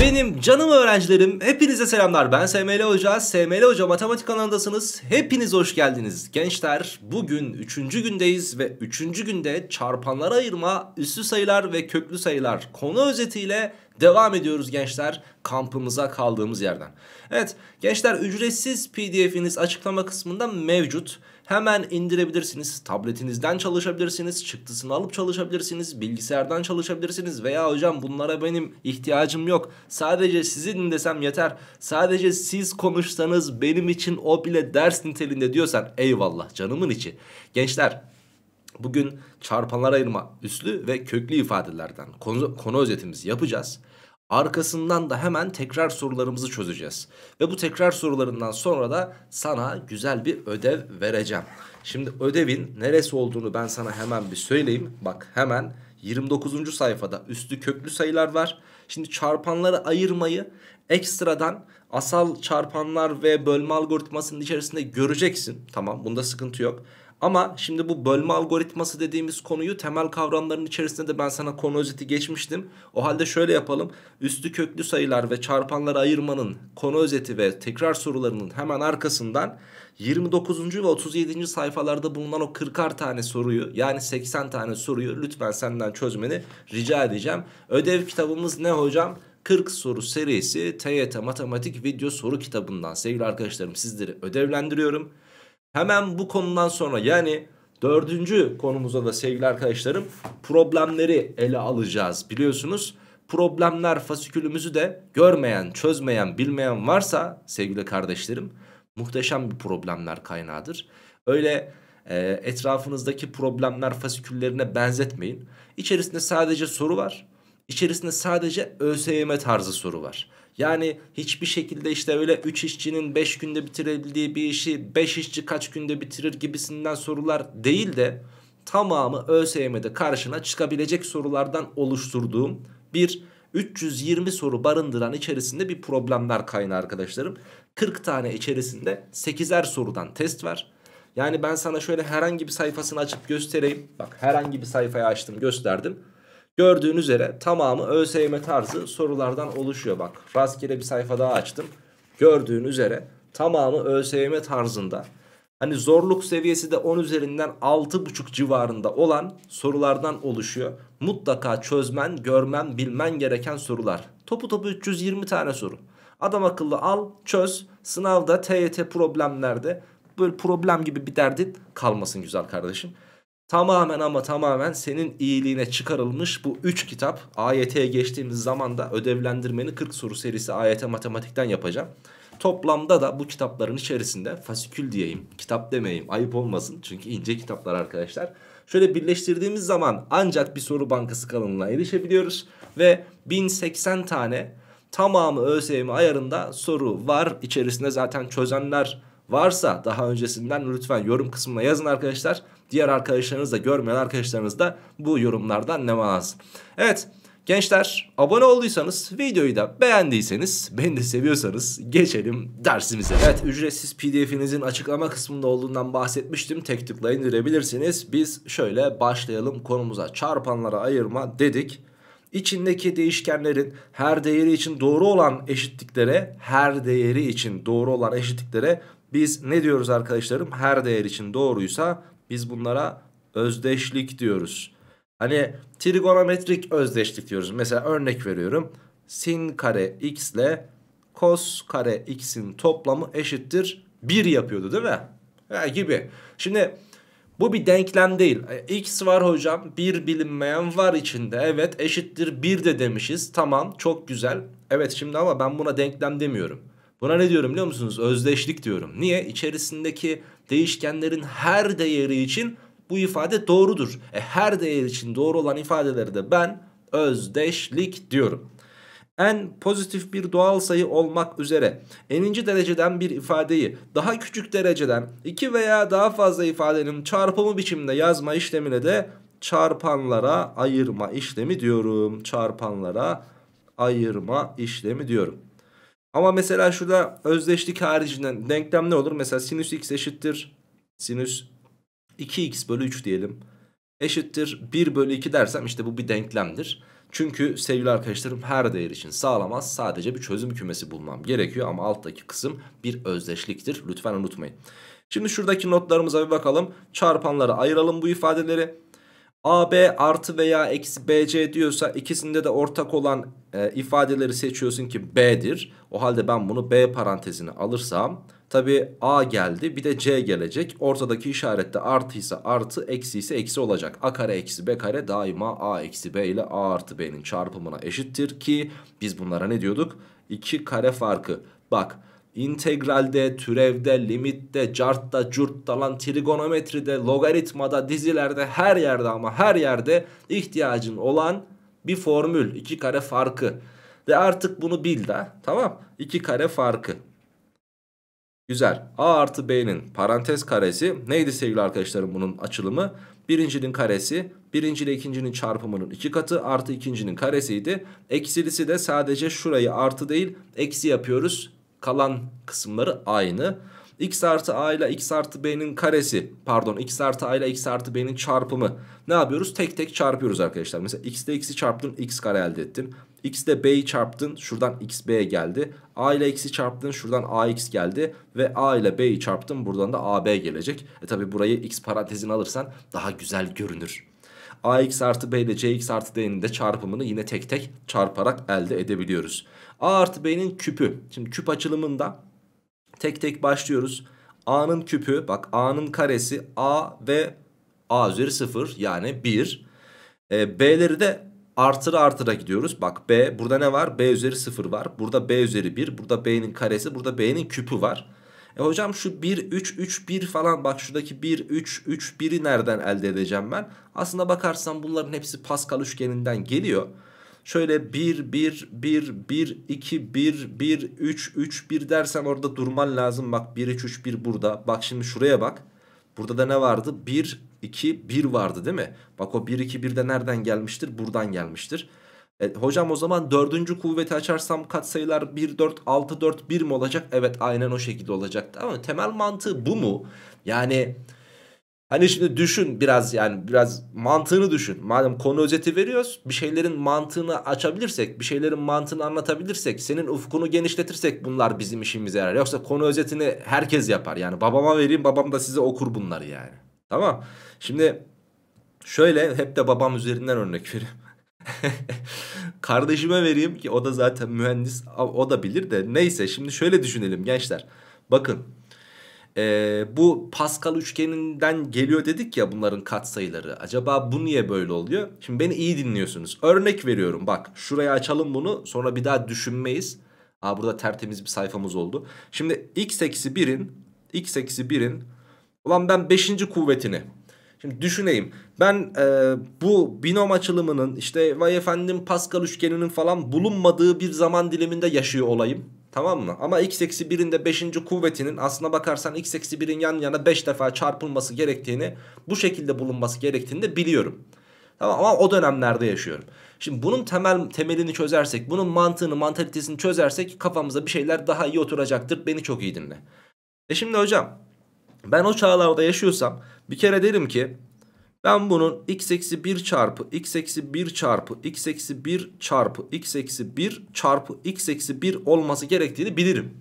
Benim canım öğrencilerim, hepinize selamlar. Ben SML Hoca, SML Hoca Matematik alanındasınız. Hepiniz hoş geldiniz. Gençler, bugün 3. gündeyiz ve 3. günde çarpanlara ayırma, üslü sayılar ve köklü sayılar konu özetiyle devam ediyoruz gençler kampımıza kaldığımız yerden. Evet, gençler ücretsiz PDF'iniz açıklama kısmında mevcut. Hemen indirebilirsiniz. Tabletinizden çalışabilirsiniz. Çıktısını alıp çalışabilirsiniz. Bilgisayardan çalışabilirsiniz. Veya hocam bunlara benim ihtiyacım yok. Sadece sizi desem yeter. Sadece siz konuşsanız benim için o bile ders niteliğinde diyorsan eyvallah canımın içi. Gençler bugün çarpanlar ayırma üslü ve köklü ifadelerden konu, konu özetimizi yapacağız. Arkasından da hemen tekrar sorularımızı çözeceğiz. Ve bu tekrar sorularından sonra da sana güzel bir ödev vereceğim. Şimdi ödevin neresi olduğunu ben sana hemen bir söyleyeyim. Bak hemen 29. sayfada üstü köklü sayılar var. Şimdi çarpanları ayırmayı ekstradan asal çarpanlar ve bölme algoritmasının içerisinde göreceksin. Tamam bunda sıkıntı yok. Ama şimdi bu bölme algoritması dediğimiz konuyu temel kavramların içerisinde de ben sana konu özeti geçmiştim. O halde şöyle yapalım. Üstü köklü sayılar ve çarpanları ayırmanın konu özeti ve tekrar sorularının hemen arkasından 29. ve 37. sayfalarda bulunan o 40'ar tane soruyu yani 80 tane soruyu lütfen senden çözmeni rica edeceğim. Ödev kitabımız ne hocam? 40 soru serisi TYT matematik video soru kitabından sevgili arkadaşlarım sizleri ödevlendiriyorum. Hemen bu konudan sonra yani dördüncü konumuza da sevgili arkadaşlarım problemleri ele alacağız biliyorsunuz. Problemler fasikülümüzü de görmeyen, çözmeyen, bilmeyen varsa sevgili kardeşlerim muhteşem bir problemler kaynağıdır. Öyle e, etrafınızdaki problemler fasiküllerine benzetmeyin. İçerisinde sadece soru var. İçerisinde sadece ÖSYM tarzı soru var. Yani hiçbir şekilde işte öyle 3 işçinin 5 günde bitirebildiği bir işi 5 işçi kaç günde bitirir gibisinden sorular değil de tamamı ÖSYM'de karşına çıkabilecek sorulardan oluşturduğum bir 320 soru barındıran içerisinde bir problemler kaynağı arkadaşlarım. 40 tane içerisinde 8'er sorudan test var. Yani ben sana şöyle herhangi bir sayfasını açıp göstereyim. Bak herhangi bir sayfayı açtım gösterdim. Gördüğün üzere tamamı ÖSYM tarzı sorulardan oluşuyor. Bak rastgele bir sayfa daha açtım. Gördüğün üzere tamamı ÖSYM tarzında. Hani zorluk seviyesi de 10 üzerinden 6,5 civarında olan sorulardan oluşuyor. Mutlaka çözmen, görmen, bilmen gereken sorular. Topu topu 320 tane soru. Adam akıllı al, çöz. Sınavda, TYT problemlerde böyle problem gibi bir derdin kalmasın güzel kardeşim. Tamamen ama tamamen senin iyiliğine çıkarılmış bu 3 kitap AYT'ye geçtiğimiz zaman da ödevlendirmeni 40 soru serisi AYT matematikten yapacağım. Toplamda da bu kitapların içerisinde fasikül diyeyim, kitap demeyeyim ayıp olmasın çünkü ince kitaplar arkadaşlar. Şöyle birleştirdiğimiz zaman ancak bir soru bankası kalınlığına erişebiliyoruz ve 1080 tane tamamı ÖSYM ayarında soru var. İçerisinde zaten çözenler varsa daha öncesinden lütfen yorum kısmına yazın arkadaşlar. Diğer arkadaşlarınız da görmeyen arkadaşlarınız da bu yorumlardan ne nemalanız. Evet gençler abone olduysanız videoyu da beğendiyseniz beni de seviyorsanız geçelim dersimize. Evet ücretsiz pdf'inizin açıklama kısmında olduğundan bahsetmiştim. Tek tıkla indirebilirsiniz. Biz şöyle başlayalım konumuza çarpanlara ayırma dedik. İçindeki değişkenlerin her değeri için doğru olan eşitliklere, her değeri için doğru olan eşitliklere biz ne diyoruz arkadaşlarım? Her değer için doğruysa biz bunlara özdeşlik diyoruz. Hani trigonometrik özdeşlik diyoruz. Mesela örnek veriyorum. Sin kare x ile kos kare x'in toplamı eşittir 1 yapıyordu değil mi? Ya gibi. Şimdi bu bir denklem değil. E, x var hocam. Bir bilinmeyen var içinde. Evet eşittir 1 de demişiz. Tamam çok güzel. Evet şimdi ama ben buna denklem demiyorum. Buna ne diyorum biliyor musunuz? Özdeşlik diyorum. Niye? İçerisindeki değişkenlerin her değeri için bu ifade doğrudur. E her değer için doğru olan ifadeleri de ben özdeşlik diyorum. En pozitif bir doğal sayı olmak üzere eninci dereceden bir ifadeyi daha küçük dereceden iki veya daha fazla ifadenin çarpımı biçiminde yazma işlemine de çarpanlara ayırma işlemi diyorum. Çarpanlara ayırma işlemi diyorum. Ama mesela şurada özdeşlik haricinden denklem ne olur? Mesela sinüs x eşittir sinüs 2x bölü 3 diyelim. Eşittir 1 bölü 2 dersem işte bu bir denklemdir. Çünkü sevgili arkadaşlarım her değer için sağlamaz sadece bir çözüm kümesi bulmam gerekiyor ama alttaki kısım bir özdeşliktir lütfen unutmayın. Şimdi şuradaki notlarımıza bir bakalım Çarpanları ayıralım bu ifadeleri. AB artı veya eksi BC diyorsa ikisinde de ortak olan e, ifadeleri seçiyorsun ki B'dir. O halde ben bunu B parantezine alırsam tabi A geldi bir de C gelecek. Ortadaki işarette artıysa artı eksi ise eksi olacak. A kare eksi B kare daima A eksi B ile A artı B'nin çarpımına eşittir ki biz bunlara ne diyorduk? 2 kare farkı. Bak integralde, türevde, limitte, cartta, curtta lan trigonometride, logaritmada, dizilerde her yerde ama her yerde ihtiyacın olan bir formül. iki kare farkı. Ve artık bunu bil de tamam. iki kare farkı. Güzel. A artı B'nin parantez karesi neydi sevgili arkadaşlarım bunun açılımı? Birincinin karesi birinci ile ikincinin çarpımının iki katı artı ikincinin karesiydi. Eksilisi de sadece şurayı artı değil eksi yapıyoruz kalan kısımları aynı. x artı a ile x artı b'nin karesi pardon x artı a ile x artı b'nin çarpımı ne yapıyoruz? Tek tek çarpıyoruz arkadaşlar. Mesela x ile x'i çarptın x kare elde ettin. X ile b'yi çarptın şuradan x b geldi. a ile x'i çarptın şuradan a x geldi. Ve a ile b'yi çarptın buradan da a b gelecek. E tabi burayı x parantezine alırsan daha güzel görünür ax artı b ile cx artı d'nin de çarpımını yine tek tek çarparak elde edebiliyoruz. a artı b'nin küpü. Şimdi küp açılımında tek tek başlıyoruz. a'nın küpü bak a'nın karesi a ve a üzeri 0 yani 1. E, b'leri de artıra artıra gidiyoruz. Bak b burada ne var? b üzeri 0 var. Burada b üzeri 1. Burada b'nin karesi. Burada b'nin küpü var. E hocam şu 1-3-3-1 falan bak şuradaki 1-3-3-1'i nereden elde edeceğim ben? Aslında bakarsan bunların hepsi Pascal üçgeninden geliyor. Şöyle 1 1 1 1 2 1 1 3 3 1 dersen orada durman lazım. Bak 1 3 3 1 burada. Bak şimdi şuraya bak. Burada da ne vardı? 1 2 1 vardı değil mi? Bak o 1 2 1 de nereden gelmiştir? Buradan gelmiştir. E, hocam o zaman dördüncü kuvveti açarsam katsayılar 1, 4, 6, 4, 1 mi olacak? Evet aynen o şekilde olacak. ama temel mantığı bu mu? Yani hani şimdi düşün biraz yani biraz mantığını düşün. Madem konu özeti veriyoruz bir şeylerin mantığını açabilirsek bir şeylerin mantığını anlatabilirsek senin ufkunu genişletirsek bunlar bizim işimize yarar. Yoksa konu özetini herkes yapar yani babama vereyim babam da size okur bunları yani. Tamam şimdi şöyle hep de babam üzerinden örnek veriyorum. Kardeşime vereyim ki o da zaten mühendis o da bilir de neyse şimdi şöyle düşünelim gençler. Bakın ee, bu Pascal üçgeninden geliyor dedik ya bunların katsayıları. Acaba bu niye böyle oluyor? Şimdi beni iyi dinliyorsunuz. Örnek veriyorum bak şuraya açalım bunu sonra bir daha düşünmeyiz. Aa, burada tertemiz bir sayfamız oldu. Şimdi x eksi 1'in x eksi 1'in ulan ben 5. kuvvetini. Şimdi düşüneyim ben e, bu binom açılımının işte vay efendim Pascal üçgeninin falan bulunmadığı bir zaman diliminde yaşıyor olayım. Tamam mı? Ama x eksi 1'in de 5. kuvvetinin aslına bakarsan x eksi 1'in yan yana 5 defa çarpılması gerektiğini bu şekilde bulunması gerektiğini de biliyorum. Tamam ama o dönemlerde yaşıyorum. Şimdi bunun temel temelini çözersek, bunun mantığını, mantalitesini çözersek kafamıza bir şeyler daha iyi oturacaktır. Beni çok iyi dinle. E şimdi hocam ben o çağlarda yaşıyorsam bir kere derim ki ben bunun x eksi 1 çarpı x eksi 1 çarpı x eksi 1 çarpı x eksi 1 çarpı x eksi 1 olması gerektiğini bilirim.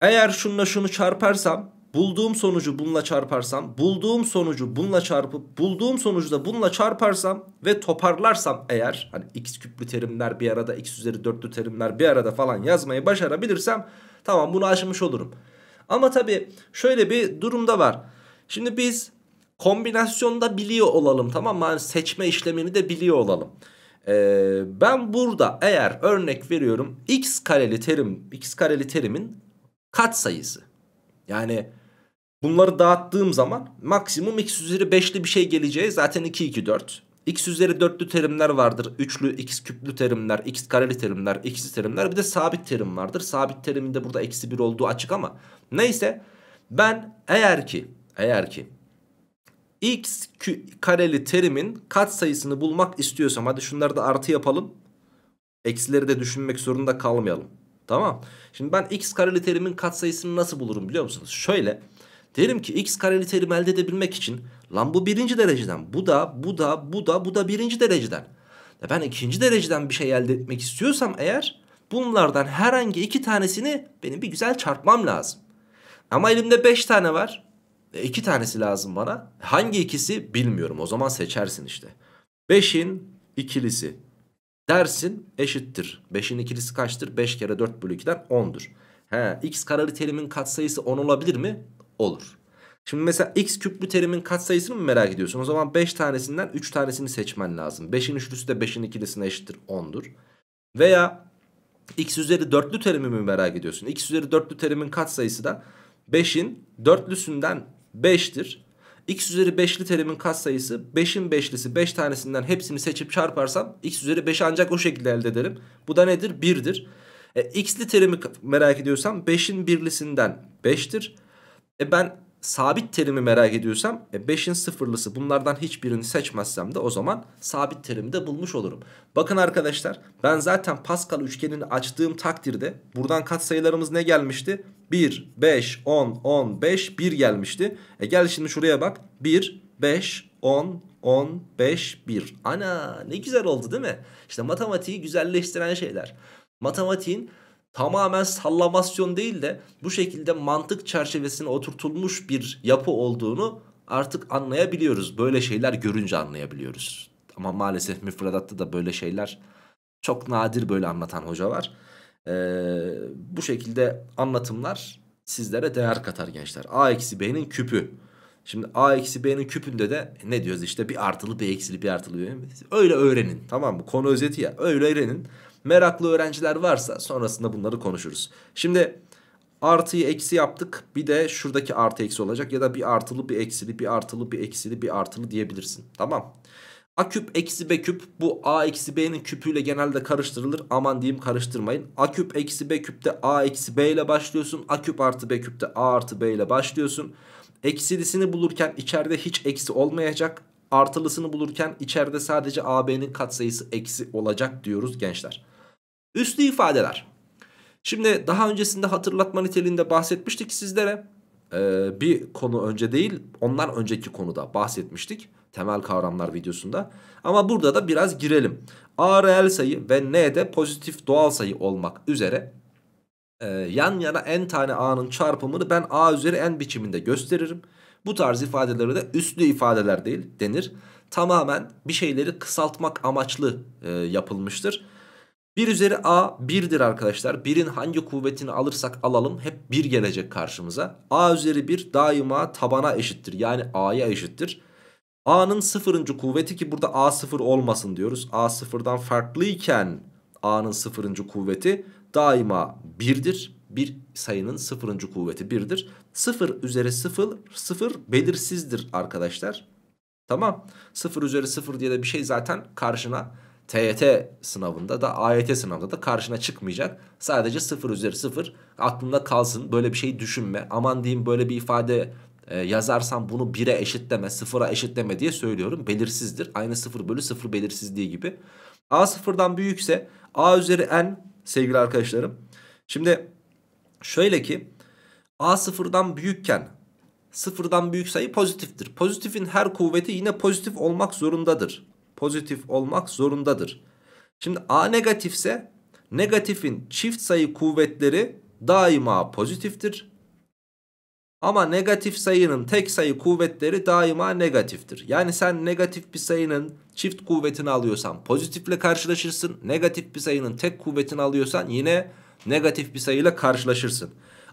Eğer şununla şunu çarparsam bulduğum sonucu bununla çarparsam bulduğum sonucu bununla çarpıp bulduğum sonucu da bununla çarparsam ve toparlarsam eğer hani x küplü terimler bir arada x üzeri dörtlü terimler bir arada falan yazmayı başarabilirsem tamam bunu aşmış olurum. Ama tabi şöyle bir durumda var. Şimdi biz Kombinasyonda biliyor olalım tamam mı? Yani seçme işlemini de biliyor olalım. Ee, ben burada eğer örnek veriyorum x kareli terim x kareli terimin kat sayısı. Yani bunları dağıttığım zaman maksimum x üzeri 5'li bir şey geleceği zaten 2 2 4. x üzeri 4'lü terimler vardır. üçlü x küplü terimler, x kareli terimler, x terimler bir de sabit terim vardır. Sabit terimin burada eksi 1 olduğu açık ama neyse ben eğer ki eğer ki x kareli terimin katsayısını bulmak istiyorsam hadi şunları da artı yapalım. Eksileri de düşünmek zorunda kalmayalım. Tamam. Şimdi ben x kareli terimin katsayısını nasıl bulurum biliyor musunuz? Şöyle derim ki x kareli terim elde edebilmek için lan bu birinci dereceden bu da bu da bu da bu da birinci dereceden. Ya ben ikinci dereceden bir şey elde etmek istiyorsam eğer bunlardan herhangi iki tanesini benim bir güzel çarpmam lazım. Ama elimde beş tane var. İki tanesi lazım bana. Hangi ikisi bilmiyorum. O zaman seçersin işte. 5'in ikilisi dersin eşittir. 5'in ikilisi kaçtır? 5 kere 4 bölü 2'den 10'dur. He, x kareli terimin katsayısı 10 olabilir mi? Olur. Şimdi mesela x küplü terimin katsayısını mı merak ediyorsun? O zaman 5 tanesinden 3 tanesini seçmen lazım. 5'in üçlüsü de 5'in ikilisine eşittir 10'dur. Veya x üzeri dörtlü terimi mi merak ediyorsun? x üzeri dörtlü terimin katsayısı da 5'in dörtlüsünden 5'tir. X üzeri 5'li terimin katsayısı 5'in 5'lisi 5 tanesinden hepsini seçip çarparsam x üzeri 5'i ancak o şekilde elde ederim. Bu da nedir? 1'dir. E, x'li terimi merak ediyorsam 5'in birlisinden 5'tir. E ben sabit terimi merak ediyorsam 5'in e, sıfırlısı bunlardan hiçbirini seçmezsem de o zaman sabit terimi de bulmuş olurum. Bakın arkadaşlar ben zaten Pascal üçgenini açtığım takdirde buradan katsayılarımız ne gelmişti? 1, 5, 10, 10, 5, 1 gelmişti. E gel şimdi şuraya bak 1, 5, 10, 10, 5, 1. Ana ne güzel oldu değil mi? İşte matematiği güzelleştiren şeyler. Matematiğin tamamen sallamasyon değil de bu şekilde mantık çerçevesine oturtulmuş bir yapı olduğunu artık anlayabiliyoruz. Böyle şeyler görünce anlayabiliyoruz. Ama maalesef müfredatta da böyle şeyler çok nadir böyle anlatan hoca var. Ee, bu şekilde anlatımlar sizlere değer katar gençler. A eksi B'nin küpü. Şimdi A eksi B'nin küpünde de ne diyoruz işte bir artılı bir eksili bir artılı bir öyle öğrenin tamam mı? Konu özeti ya öyle öğrenin. Meraklı öğrenciler varsa sonrasında bunları konuşuruz. Şimdi artıyı eksi yaptık. Bir de şuradaki artı eksi olacak ya da bir artılı bir eksili bir artılı bir eksili bir artılı diyebilirsin. Tamam. A küp eksi B küp bu A eksi B'nin küpüyle genelde karıştırılır. Aman diyeyim karıştırmayın. A küp eksi B küpte A eksi B ile başlıyorsun. A küp artı B küpte A artı B ile başlıyorsun. Eksilisini bulurken içeride hiç eksi olmayacak. Artılısını bulurken içeride sadece AB'nin katsayısı eksi olacak diyoruz gençler. Üstlü ifadeler. Şimdi daha öncesinde hatırlatma niteliğinde bahsetmiştik sizlere. Ee, bir konu önce değil ondan önceki konuda bahsetmiştik. Temel kavramlar videosunda. Ama burada da biraz girelim. A reel sayı ve N de pozitif doğal sayı olmak üzere. Ee, yan yana n tane a'nın çarpımını ben a üzeri n biçiminde gösteririm. Bu tarz ifadeleri de üstlü ifadeler değil denir. Tamamen bir şeyleri kısaltmak amaçlı e, yapılmıştır. 1 üzeri a 1'dir arkadaşlar. 1'in hangi kuvvetini alırsak alalım hep 1 gelecek karşımıza. a üzeri 1 daima tabana eşittir. Yani a'ya eşittir. a'nın sıfırıncı kuvveti ki burada a sıfır olmasın diyoruz. a sıfırdan farklıyken a'nın sıfırıncı kuvveti daima 1'dir. Bir sayının sıfırıncı kuvveti 1'dir. Sıfır üzeri sıfır sıfır belirsizdir arkadaşlar. Tamam. Sıfır üzeri sıfır diye de bir şey zaten karşına TYT sınavında da AYT sınavında da karşına çıkmayacak. Sadece 0 üzeri 0 aklında kalsın böyle bir şey düşünme. Aman diyeyim böyle bir ifade e, yazarsan bunu 1'e eşitleme 0'a eşitleme diye söylüyorum. Belirsizdir. Aynı 0 bölü 0 belirsizliği gibi. A sıfırdan büyükse A üzeri N sevgili arkadaşlarım. Şimdi şöyle ki A sıfırdan büyükken sıfırdan büyük sayı pozitiftir. Pozitifin her kuvveti yine pozitif olmak zorundadır pozitif olmak zorundadır. Şimdi A negatifse negatifin çift sayı kuvvetleri daima pozitiftir. Ama negatif sayının tek sayı kuvvetleri daima negatiftir. Yani sen negatif bir sayının çift kuvvetini alıyorsan pozitifle karşılaşırsın. Negatif bir sayının tek kuvvetini alıyorsan yine negatif bir sayıyla karşılaşırsın.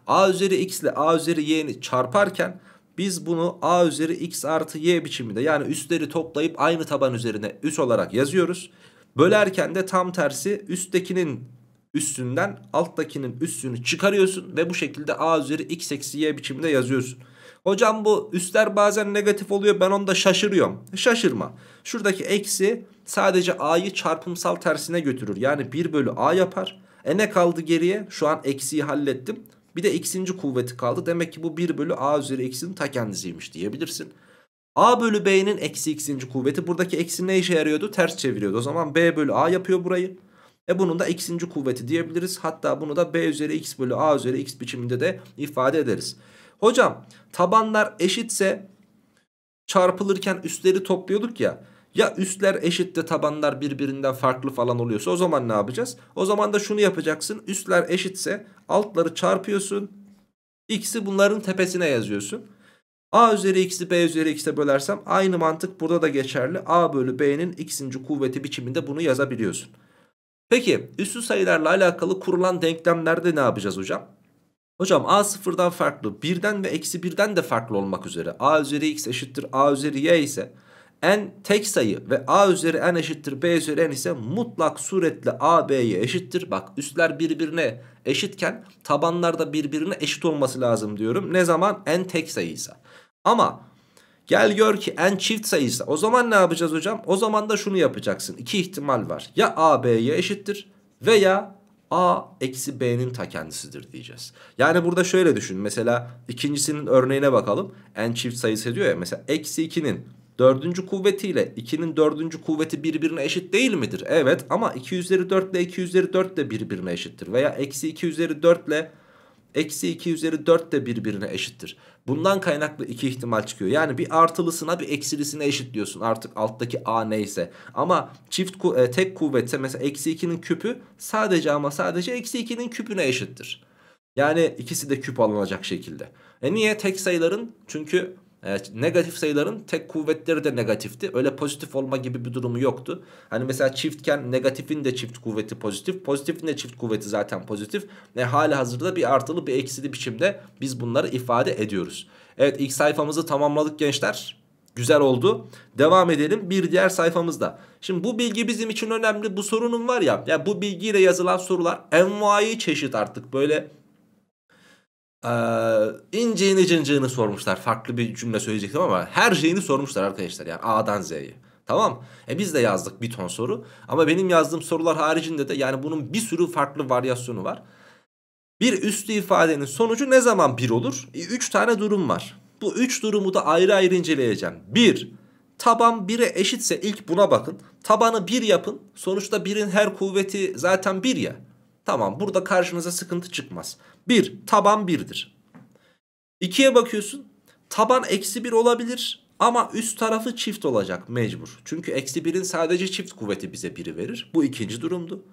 A üzeri x ile A üzeri y'ni çarparken biz bunu a üzeri x artı y biçiminde yani üstleri toplayıp aynı taban üzerine üs olarak yazıyoruz. Bölerken de tam tersi üsttekinin üstünden alttakinin üstünü çıkarıyorsun ve bu şekilde a üzeri x eksi y biçiminde yazıyorsun. Hocam bu üstler bazen negatif oluyor ben onda şaşırıyorum. Şaşırma. Şuradaki eksi sadece a'yı çarpımsal tersine götürür. Yani 1 bölü a yapar. E ne kaldı geriye? Şu an eksiyi hallettim. Bir de x'inci kuvveti kaldı. Demek ki bu 1 bölü a üzeri x'in ta kendisiymiş diyebilirsin. A bölü B'nin eksi x'inci kuvveti. Buradaki eksi ne işe yarıyordu? Ters çeviriyordu. O zaman B bölü A yapıyor burayı. E bunun da x'inci kuvveti diyebiliriz. Hatta bunu da B üzeri x bölü A üzeri x biçiminde de ifade ederiz. Hocam tabanlar eşitse çarpılırken üstleri topluyorduk ya. Ya üstler eşit de tabanlar birbirinden farklı falan oluyorsa o zaman ne yapacağız? O zaman da şunu yapacaksın. Üstler eşitse altları çarpıyorsun. X'i bunların tepesine yazıyorsun. A üzeri x'i b üzeri x'e bölersem aynı mantık burada da geçerli. A bölü b'nin x'inci kuvveti biçiminde bunu yazabiliyorsun. Peki üstü sayılarla alakalı kurulan denklemlerde ne yapacağız hocam? Hocam a sıfırdan farklı birden ve eksi birden de farklı olmak üzere a üzeri x eşittir a üzeri y ise n tek sayı ve a üzeri n eşittir b üzeri n ise mutlak suretle a b'ye eşittir. Bak üstler birbirine eşitken tabanlar da birbirine eşit olması lazım diyorum. Ne zaman n tek sayıysa. Ama gel gör ki n çift sayıysa o zaman ne yapacağız hocam? O zaman da şunu yapacaksın. İki ihtimal var. Ya a b'ye eşittir veya a eksi b'nin ta kendisidir diyeceğiz. Yani burada şöyle düşün. Mesela ikincisinin örneğine bakalım. n çift sayısı diyor ya mesela eksi 2'nin Dördüncü kuvvetiyle 2'nin dördüncü kuvveti birbirine eşit değil midir? Evet ama 2 üzeri 4 ile 2 üzeri 4 de birbirine eşittir. Veya eksi 2 üzeri 4 ile eksi 2 üzeri 4 de birbirine eşittir. Bundan kaynaklı iki ihtimal çıkıyor. Yani bir artılısına bir eksilisine eşitliyorsun artık alttaki a neyse. Ama çift ku e, tek kuvvetse mesela eksi 2'nin küpü sadece ama sadece eksi 2'nin küpüne eşittir. Yani ikisi de küp alınacak şekilde. E niye? Tek sayıların çünkü ee, negatif sayıların tek kuvvetleri de negatifti. Öyle pozitif olma gibi bir durumu yoktu. Hani mesela çiftken negatifin de çift kuvveti pozitif. Pozitifin de çift kuvveti zaten pozitif. Ve hali hazırda bir artılı bir eksili biçimde biz bunları ifade ediyoruz. Evet ilk sayfamızı tamamladık gençler. Güzel oldu. Devam edelim bir diğer sayfamızda. Şimdi bu bilgi bizim için önemli. Bu sorunun var ya. Ya bu bilgiyle yazılan sorular envai çeşit artık. Böyle ee, inciğini sormuşlar. Farklı bir cümle söyleyecektim ama her şeyini sormuşlar arkadaşlar yani A'dan Z'ye. Tamam. E biz de yazdık bir ton soru. Ama benim yazdığım sorular haricinde de yani bunun bir sürü farklı varyasyonu var. Bir üstü ifadenin sonucu ne zaman bir olur? E, üç tane durum var. Bu üç durumu da ayrı ayrı inceleyeceğim. Bir, taban 1'e eşitse ilk buna bakın. Tabanı 1 yapın. Sonuçta 1'in her kuvveti zaten 1 ya. Tamam burada karşınıza sıkıntı çıkmaz. 1 taban 1'dir. 2'ye bakıyorsun taban eksi 1 olabilir ama üst tarafı çift olacak mecbur. Çünkü eksi 1'in sadece çift kuvveti bize 1'i verir. Bu ikinci durumdu.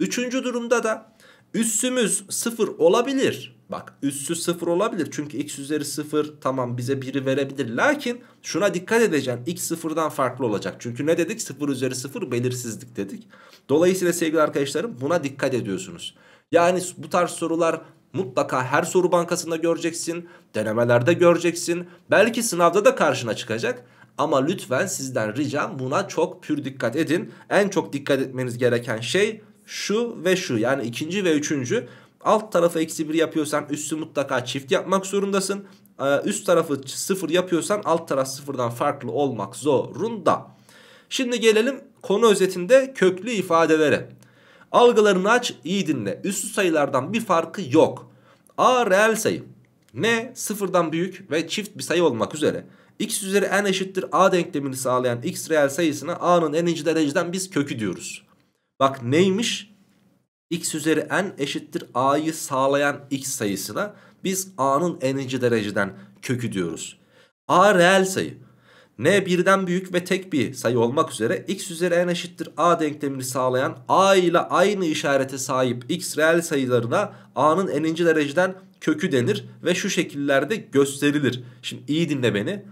Üçüncü durumda da üssümüz 0 olabilir Bak üssü 0 olabilir. Çünkü x üzeri 0 tamam bize 1'i verebilir. Lakin şuna dikkat edeceğim x 0'dan farklı olacak. Çünkü ne dedik? 0 üzeri 0 belirsizlik dedik. Dolayısıyla sevgili arkadaşlarım buna dikkat ediyorsunuz. Yani bu tarz sorular mutlaka her soru bankasında göreceksin. Denemelerde göreceksin. Belki sınavda da karşına çıkacak. Ama lütfen sizden ricam buna çok pür dikkat edin. En çok dikkat etmeniz gereken şey şu ve şu. Yani ikinci ve üçüncü Alt tarafı eksi 1 yapıyorsan üstü mutlaka çift yapmak zorundasın. Ee, üst tarafı 0 yapıyorsan alt taraf 0'dan farklı olmak zorunda. Şimdi gelelim konu özetinde köklü ifadelere. Algılarını aç iyi dinle. Üstü sayılardan bir farkı yok. A reel sayı. N sıfırdan büyük ve çift bir sayı olmak üzere. X üzeri n eşittir a denklemini sağlayan x reel sayısına a'nın n'inci dereceden biz kökü diyoruz. Bak neymiş? x üzeri n eşittir a'yı sağlayan x sayısına biz a'nın n'inci dereceden kökü diyoruz. a reel sayı. n birden büyük ve tek bir sayı olmak üzere x üzeri n eşittir a denklemini sağlayan a ile aynı işarete sahip x reel sayılarına a'nın n'inci dereceden kökü denir ve şu şekillerde gösterilir. Şimdi iyi dinle beni.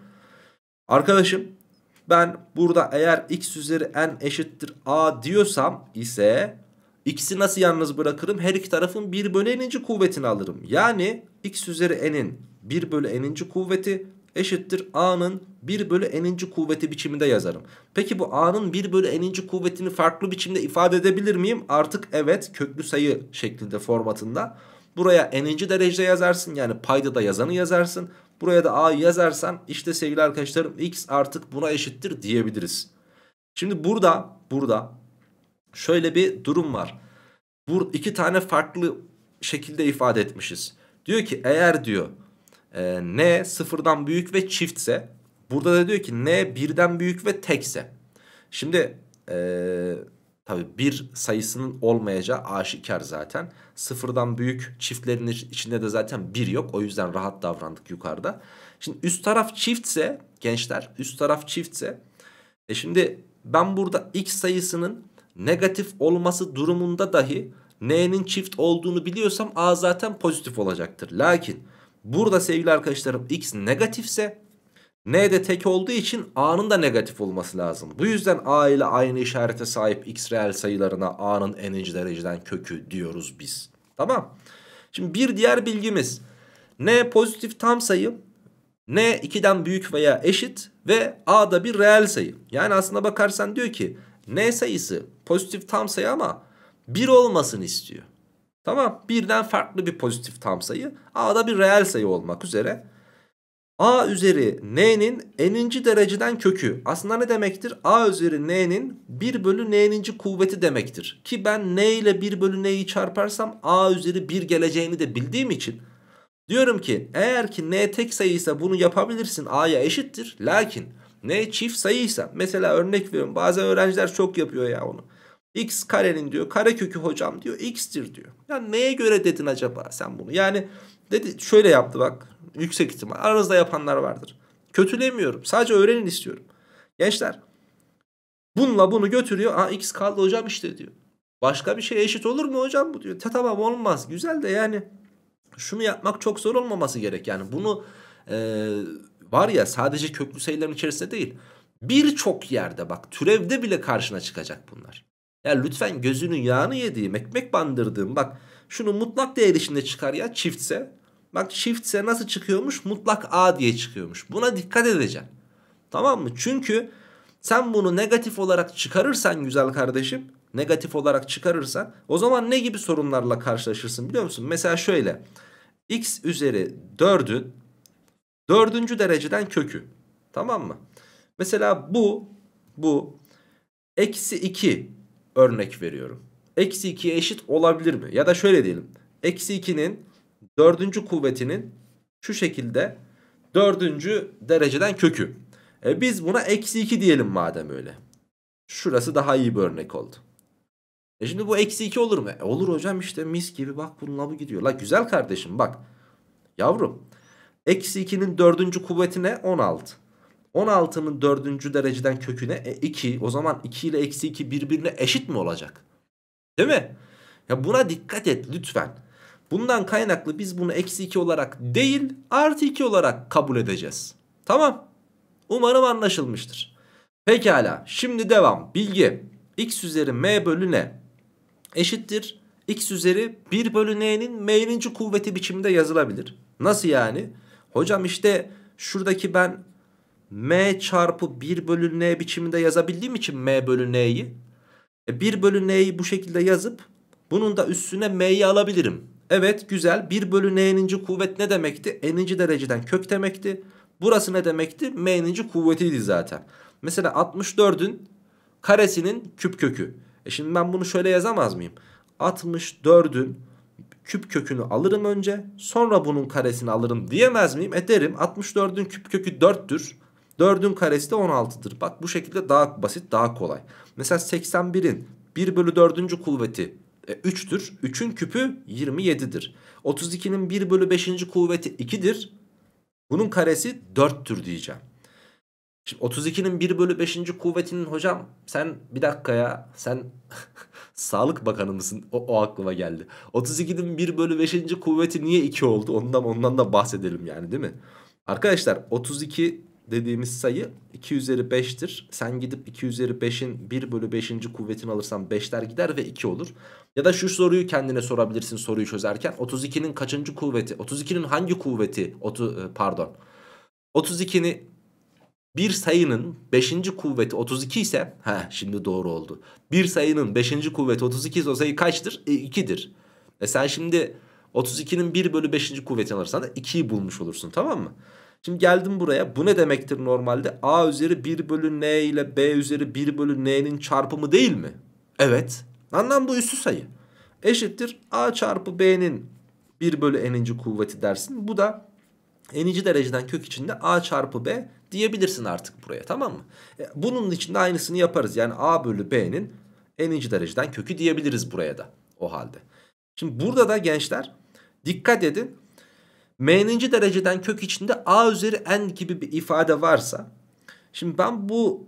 Arkadaşım ben burada eğer x üzeri n eşittir a diyorsam ise X'i nasıl yalnız bırakırım? Her iki tarafın 1 bölü n'inci kuvvetini alırım. Yani x üzeri n'in 1 bölü n'inci kuvveti eşittir a'nın 1 bölü n'inci kuvveti biçiminde yazarım. Peki bu a'nın 1 bölü n'inci kuvvetini farklı biçimde ifade edebilir miyim? Artık evet köklü sayı şeklinde formatında. Buraya n'inci derecede yazarsın yani payda da yazanı yazarsın. Buraya da a'yı yazarsan işte sevgili arkadaşlarım x artık buna eşittir diyebiliriz. Şimdi burada burada şöyle bir durum var. Bu iki tane farklı şekilde ifade etmişiz. Diyor ki eğer diyor e, n sıfırdan büyük ve çiftse burada da diyor ki n birden büyük ve tekse. Şimdi e, tabi bir sayısının olmayacağı aşikar zaten. Sıfırdan büyük çiftlerin içinde de zaten bir yok. O yüzden rahat davrandık yukarıda. Şimdi üst taraf çiftse gençler üst taraf çiftse e şimdi ben burada x sayısının negatif olması durumunda dahi n'nin çift olduğunu biliyorsam a zaten pozitif olacaktır. Lakin burada sevgili arkadaşlarım x negatifse n de tek olduğu için a'nın da negatif olması lazım. Bu yüzden a ile aynı işarete sahip x reel sayılarına a'nın n'inci dereceden kökü diyoruz biz. Tamam. Şimdi bir diğer bilgimiz n pozitif tam sayı n 2'den büyük veya eşit ve a da bir reel sayı. Yani aslına bakarsan diyor ki n sayısı Pozitif tam sayı ama 1 olmasını istiyor. Tamam birden farklı bir pozitif tam sayı A'da bir reel sayı olmak üzere A üzeri n'nin n'inci dereceden kökü. Aslında ne demektir? A üzeri n'nin 1 bölü n'ninci kuvveti demektir. Ki ben n ile 1 bölü n'yi çarparsam A üzeri 1 geleceğini de bildiğim için diyorum ki eğer ki n tek sayı ise bunu yapabilirsin A'ya eşittir. Lakin n çift sayı ise mesela örnek veriyorum bazen öğrenciler çok yapıyor ya onu. X karenin diyor kare kökü hocam diyor x'tir diyor. yani neye göre dedin acaba sen bunu? Yani dedi şöyle yaptı bak yüksek ihtimal aranızda yapanlar vardır. Kötülemiyorum sadece öğrenin istiyorum. Gençler bununla bunu götürüyor. Aa x kaldı hocam işte diyor. Başka bir şey eşit olur mu hocam bu diyor. Ta tamam olmaz güzel de yani şunu yapmak çok zor olmaması gerek. Yani bunu e, var ya sadece köklü sayıların içerisinde değil birçok yerde bak türevde bile karşına çıkacak bunlar. Ya lütfen gözünün yağını yediğim, ekmek bandırdığım bak şunu mutlak değer içinde çıkar ya çiftse. Bak çiftse nasıl çıkıyormuş? Mutlak A diye çıkıyormuş. Buna dikkat edeceksin. Tamam mı? Çünkü sen bunu negatif olarak çıkarırsan güzel kardeşim negatif olarak çıkarırsan o zaman ne gibi sorunlarla karşılaşırsın biliyor musun? Mesela şöyle x üzeri 4'ün 4. dereceden kökü tamam mı? Mesela bu bu eksi 2 Örnek veriyorum. Eksi 2'ye eşit olabilir mi? Ya da şöyle diyelim. Eksi 2'nin dördüncü kuvvetinin şu şekilde dördüncü dereceden kökü. E biz buna eksi 2 diyelim madem öyle. Şurası daha iyi bir örnek oldu. E şimdi bu eksi 2 olur mu? E olur hocam işte mis gibi bak bununla bu gidiyor. La güzel kardeşim bak. Yavrum. Eksi 2'nin dördüncü kuvvetine 16. 16'nın 4. dereceden köküne e, 2. O zaman 2 ile eksi 2 birbirine eşit mi olacak? Değil mi? Ya buna dikkat et lütfen. Bundan kaynaklı biz bunu eksi 2 olarak değil artı 2 olarak kabul edeceğiz. Tamam. Umarım anlaşılmıştır. Pekala şimdi devam. Bilgi x üzeri m bölü ne eşittir x üzeri 1 bölü n'nin m'ninci kuvveti biçiminde yazılabilir. Nasıl yani? Hocam işte şuradaki ben m çarpı 1 bölü n biçiminde yazabildiğim için m bölü n'yi. E 1 bölü n'yi bu şekilde yazıp bunun da üstüne m'yi alabilirim. Evet güzel 1 bölü n'ninci kuvvet ne demekti? n'inci dereceden kök demekti. Burası ne demekti? m'ninci kuvvetiydi zaten. Mesela 64'ün karesinin küp kökü. E şimdi ben bunu şöyle yazamaz mıyım? 64'ün küp kökünü alırım önce sonra bunun karesini alırım diyemez miyim? E derim 64'ün küp kökü 4'tür. 4'ün karesi de 16'dır. Bak bu şekilde daha basit daha kolay. Mesela 81'in 1 bölü 4. kuvveti e, 3'tür. 3'ün küpü 27'dir. 32'nin 1 bölü 5. kuvveti 2'dir. Bunun karesi 4'tür diyeceğim. Şimdi 32'nin 1 bölü 5. kuvvetinin hocam sen bir dakika ya sen sağlık bakanı mısın? O, o aklıma geldi. 32'nin 1 bölü 5. kuvveti niye 2 oldu? Ondan, ondan da bahsedelim yani değil mi? Arkadaşlar 32 dediğimiz sayı 2 üzeri 5'tir. Sen gidip 2 üzeri 5'in 1 bölü 5. kuvvetini alırsan 5'ler gider ve 2 olur. Ya da şu soruyu kendine sorabilirsin soruyu çözerken. 32'nin kaçıncı kuvveti? 32'nin hangi kuvveti? Otu, e, pardon. 32'ni bir sayının 5. kuvveti 32 ise ha şimdi doğru oldu. Bir sayının 5. kuvveti 32 ise o sayı kaçtır? E, 2'dir. E sen şimdi 32'nin 1 bölü 5. kuvvetini alırsan da 2'yi bulmuş olursun tamam mı? Şimdi geldim buraya. Bu ne demektir normalde? A üzeri 1 bölü n ile B üzeri 1 bölü n'nin çarpımı değil mi? Evet. Anlam bu üstü sayı. Eşittir A çarpı B'nin 1 bölü n'inci kuvveti dersin. Bu da n'inci dereceden kök içinde A çarpı B diyebilirsin artık buraya tamam mı? E, bunun için de aynısını yaparız. Yani A bölü B'nin n'inci dereceden kökü diyebiliriz buraya da o halde. Şimdi burada da gençler dikkat edin m'ninci dereceden kök içinde a üzeri n gibi bir ifade varsa şimdi ben bu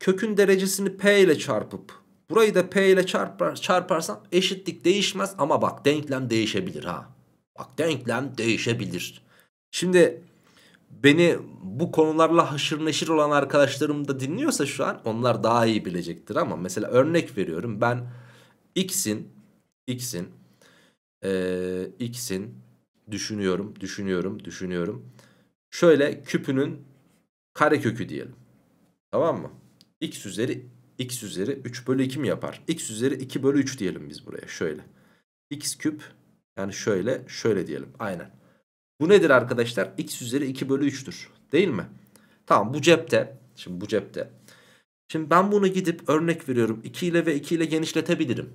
kökün derecesini p ile çarpıp burayı da p ile çarpar, çarparsam eşitlik değişmez ama bak denklem değişebilir ha. Bak denklem değişebilir. Şimdi beni bu konularla haşır neşir olan arkadaşlarım da dinliyorsa şu an onlar daha iyi bilecektir ama mesela örnek veriyorum ben x'in x'in e, x'in Düşünüyorum, düşünüyorum, düşünüyorum. Şöyle küpünün karekökü diyelim. Tamam mı? X üzeri x üzeri 3 bölü 2 mi yapar? X üzeri 2 bölü 3 diyelim biz buraya şöyle. X küp yani şöyle şöyle diyelim aynen. Bu nedir arkadaşlar? X üzeri 2 bölü 3'tür değil mi? Tamam bu cepte. Şimdi bu cepte. Şimdi ben bunu gidip örnek veriyorum. 2 ile ve 2 ile genişletebilirim.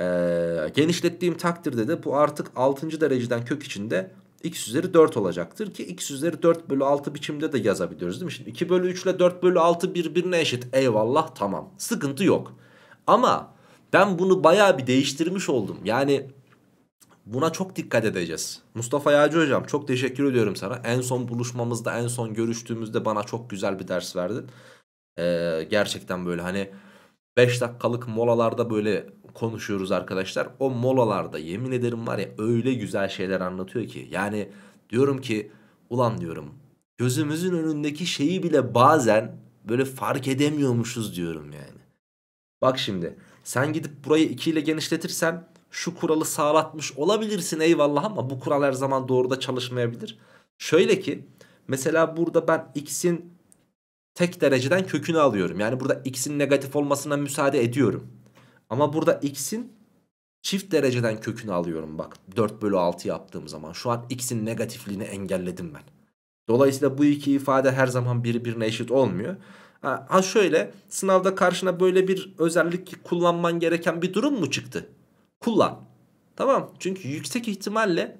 Ee, genişlettiğim takdirde de bu artık 6. dereceden kök içinde x üzeri 4 olacaktır ki x üzeri 4 bölü 6 biçimde de yazabiliyoruz değil mi? Şimdi 2 bölü 3 ile 4 bölü 6 birbirine eşit eyvallah tamam sıkıntı yok. Ama ben bunu baya bir değiştirmiş oldum yani buna çok dikkat edeceğiz. Mustafa Yağcı hocam çok teşekkür ediyorum sana en son buluşmamızda en son görüştüğümüzde bana çok güzel bir ders verdin. Ee, gerçekten böyle hani 5 dakikalık molalarda böyle konuşuyoruz arkadaşlar. O molalarda yemin ederim var ya öyle güzel şeyler anlatıyor ki. Yani diyorum ki ulan diyorum gözümüzün önündeki şeyi bile bazen böyle fark edemiyormuşuz diyorum yani. Bak şimdi sen gidip burayı 2 ile genişletirsen şu kuralı sağlatmış olabilirsin eyvallah ama bu kural her zaman da çalışmayabilir. Şöyle ki mesela burada ben x'in tek dereceden kökünü alıyorum. Yani burada x'in negatif olmasına müsaade ediyorum. Ama burada x'in çift dereceden kökünü alıyorum bak. 4 bölü 6 yaptığım zaman. Şu an x'in negatifliğini engelledim ben. Dolayısıyla bu iki ifade her zaman birbirine eşit olmuyor. Ha şöyle sınavda karşına böyle bir özellik kullanman gereken bir durum mu çıktı? Kullan. Tamam. Çünkü yüksek ihtimalle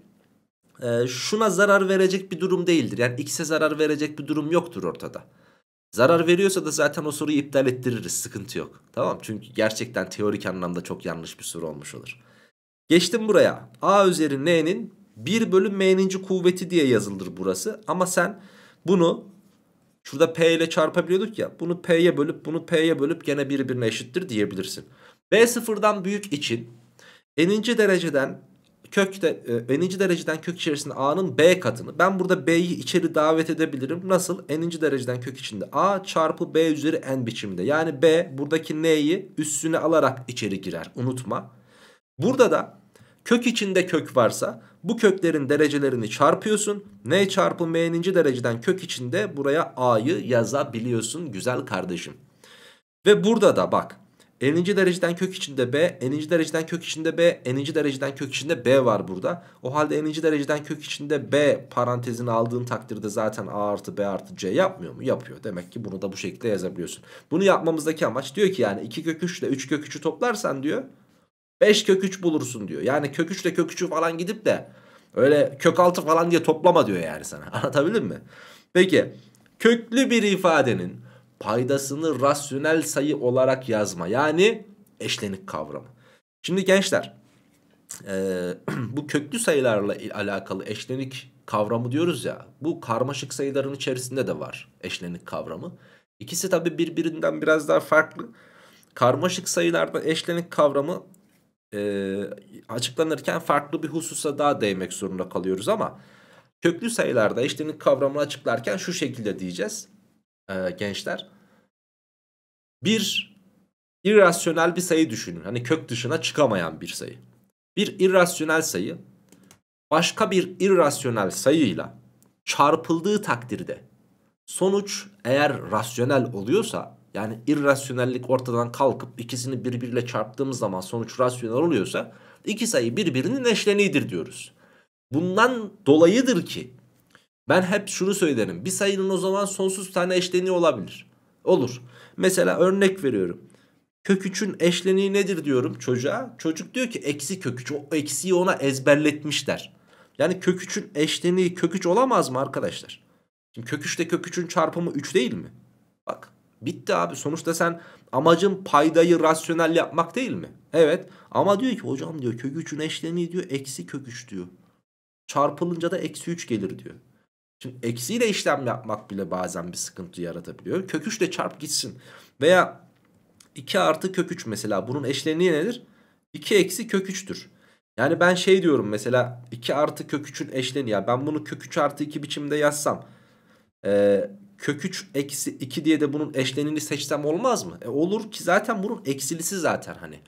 e, şuna zarar verecek bir durum değildir. Yani x'e zarar verecek bir durum yoktur ortada. Zarar veriyorsa da zaten o soruyu iptal ettiririz. Sıkıntı yok. Tamam Çünkü gerçekten teorik anlamda çok yanlış bir soru olmuş olur. Geçtim buraya. A üzeri n'nin 1 bölü m'ninci kuvveti diye yazılır burası. Ama sen bunu şurada p ile çarpabiliyorduk ya. Bunu p'ye bölüp bunu p'ye bölüp gene birbirine eşittir diyebilirsin. b sıfırdan büyük için n'inci dereceden kök de e, n'inci dereceden kök içerisinde a'nın b katını. Ben burada b'yi içeri davet edebilirim. Nasıl? n'inci dereceden kök içinde a çarpı b üzeri n biçiminde. Yani b buradaki n'yi üstüne alarak içeri girer. Unutma. Burada da kök içinde kök varsa bu köklerin derecelerini çarpıyorsun. n çarpı m'ninci dereceden kök içinde buraya a'yı yazabiliyorsun güzel kardeşim. Ve burada da bak n'inci dereceden kök içinde b, n'inci dereceden kök içinde b, n'inci dereceden kök içinde b var burada. O halde n'inci dereceden kök içinde b parantezini aldığın takdirde zaten a artı b artı c yapmıyor mu? Yapıyor. Demek ki bunu da bu şekilde yazabiliyorsun. Bunu yapmamızdaki amaç diyor ki yani 2 kök 3 ile 3 kök 3'ü toplarsan diyor 5 kök 3 bulursun diyor. Yani kök 3 ile kök 3'ü falan gidip de öyle kök 6 falan diye toplama diyor yani sana. Anlatabildim mi? Peki köklü bir ifadenin paydasını rasyonel sayı olarak yazma. Yani eşlenik kavramı. Şimdi gençler e, bu köklü sayılarla alakalı eşlenik kavramı diyoruz ya. Bu karmaşık sayıların içerisinde de var eşlenik kavramı. İkisi tabi birbirinden biraz daha farklı. Karmaşık sayılarda eşlenik kavramı e, açıklanırken farklı bir hususa daha değmek zorunda kalıyoruz ama köklü sayılarda eşlenik kavramını açıklarken şu şekilde diyeceğiz e, gençler. Bir irrasyonel bir sayı düşünün. Hani kök dışına çıkamayan bir sayı. Bir irrasyonel sayı başka bir irrasyonel sayıyla çarpıldığı takdirde sonuç eğer rasyonel oluyorsa yani irrasyonellik ortadan kalkıp ikisini birbiriyle çarptığımız zaman sonuç rasyonel oluyorsa iki sayı birbirinin eşleniğidir diyoruz. Bundan dolayıdır ki ben hep şunu söylerim. Bir sayının o zaman sonsuz tane eşleniği olabilir. Olur. Mesela örnek veriyorum. Kök 3'ün eşleniği nedir diyorum çocuğa. Çocuk diyor ki eksi kök 3. O eksiyi ona ezberletmişler. Yani kök 3'ün eşleniği kök 3 olamaz mı arkadaşlar? Şimdi kök 3 kök 3'ün çarpımı 3 değil mi? Bak bitti abi. Sonuçta sen amacın paydayı rasyonel yapmak değil mi? Evet ama diyor ki hocam diyor kök 3'ün eşleniği diyor eksi kök 3 diyor. Çarpılınca da eksi 3 gelir diyor. Şimdi eksiyle işlem yapmak bile bazen bir sıkıntı yaratabiliyor. Kök 3 çarp gitsin. Veya 2 artı kök 3 mesela bunun eşleniği nedir? 2 eksi kök 3'tür. Yani ben şey diyorum mesela 2 artı kök 3'ün eşleniği. ben bunu kök 3 artı 2 biçimde yazsam. E, kök 3 eksi 2 diye de bunun eşleniğini seçsem olmaz mı? E, olur ki zaten bunun eksilisi zaten hani.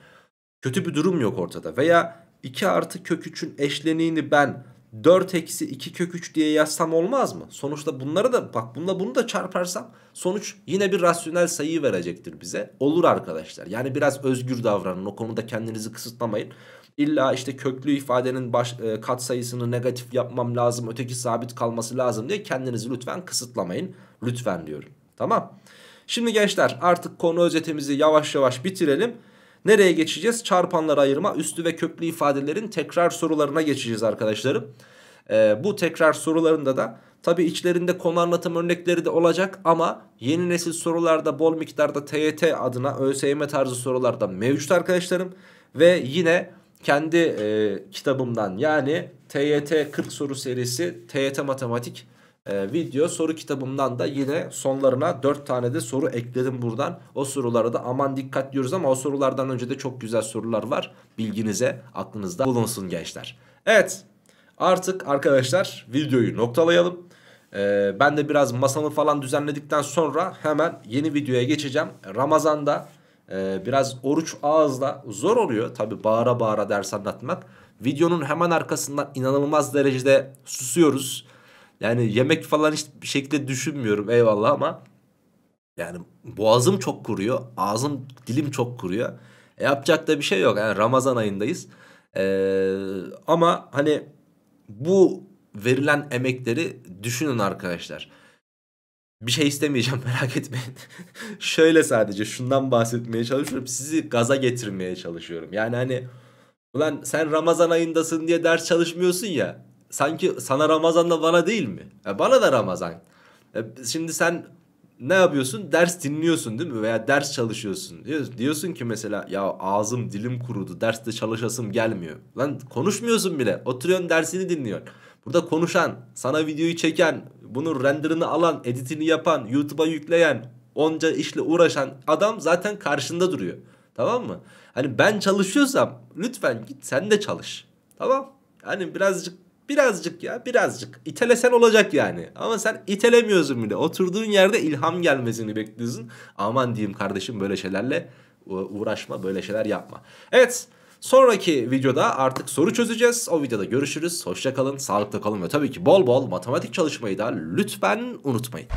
Kötü bir durum yok ortada. Veya 2 artı kök 3'ün eşleniğini ben 4 eksi 2 kök 3 diye yazsam olmaz mı? Sonuçta bunları da bak bununla bunu da çarparsam sonuç yine bir rasyonel sayı verecektir bize. Olur arkadaşlar. Yani biraz özgür davranın. O konuda kendinizi kısıtlamayın. İlla işte köklü ifadenin baş, e, kat sayısını negatif yapmam lazım. Öteki sabit kalması lazım diye kendinizi lütfen kısıtlamayın. Lütfen diyorum. Tamam. Şimdi gençler artık konu özetimizi yavaş yavaş bitirelim. Nereye geçeceğiz? Çarpanlar ayırma, üstü ve köklü ifadelerin tekrar sorularına geçeceğiz arkadaşlarım. Ee, bu tekrar sorularında da tabi içlerinde konu anlatım örnekleri de olacak ama yeni nesil sorularda bol miktarda TYT adına ÖSYM tarzı sorularda mevcut arkadaşlarım. Ve yine kendi e, kitabımdan yani TYT 40 soru serisi TYT matematik ee, video soru kitabımdan da yine sonlarına 4 tane de soru ekledim buradan. O sorulara da aman dikkat diyoruz ama o sorulardan önce de çok güzel sorular var. Bilginize aklınızda bulunsun gençler. Evet artık arkadaşlar videoyu noktalayalım. Ee, ben de biraz masamı falan düzenledikten sonra hemen yeni videoya geçeceğim. Ramazan'da e, biraz oruç ağızla zor oluyor. Tabi bağıra bağıra ders anlatmak. Videonun hemen arkasından inanılmaz derecede susuyoruz yani yemek falan hiç bir şekilde düşünmüyorum eyvallah ama yani boğazım çok kuruyor. Ağzım dilim çok kuruyor. E, yapacak da bir şey yok. Yani Ramazan ayındayız. Ee, ama hani bu verilen emekleri düşünün arkadaşlar. Bir şey istemeyeceğim merak etmeyin. Şöyle sadece şundan bahsetmeye çalışıyorum. Sizi gaza getirmeye çalışıyorum. Yani hani ulan sen Ramazan ayındasın diye ders çalışmıyorsun ya sanki sana Ramazan da bana değil mi? E bana da Ramazan. Ya şimdi sen ne yapıyorsun? Ders dinliyorsun değil mi? Veya ders çalışıyorsun. Diyorsun, diyorsun ki mesela ya ağzım dilim kurudu. Derste çalışasım gelmiyor. Lan konuşmuyorsun bile. Oturuyorsun dersini dinliyorsun. Burada konuşan, sana videoyu çeken, bunun renderını alan, editini yapan, YouTube'a yükleyen, onca işle uğraşan adam zaten karşında duruyor. Tamam mı? Hani ben çalışıyorsam lütfen git sen de çalış. Tamam? Hani birazcık Birazcık ya birazcık. İtelesen olacak yani. Ama sen itelemiyorsun bile. Oturduğun yerde ilham gelmesini bekliyorsun. Aman diyeyim kardeşim böyle şeylerle uğraşma böyle şeyler yapma. Evet sonraki videoda artık soru çözeceğiz. O videoda görüşürüz. hoşçakalın sağlıkta kalın ve tabii ki bol bol matematik çalışmayı da lütfen unutmayın.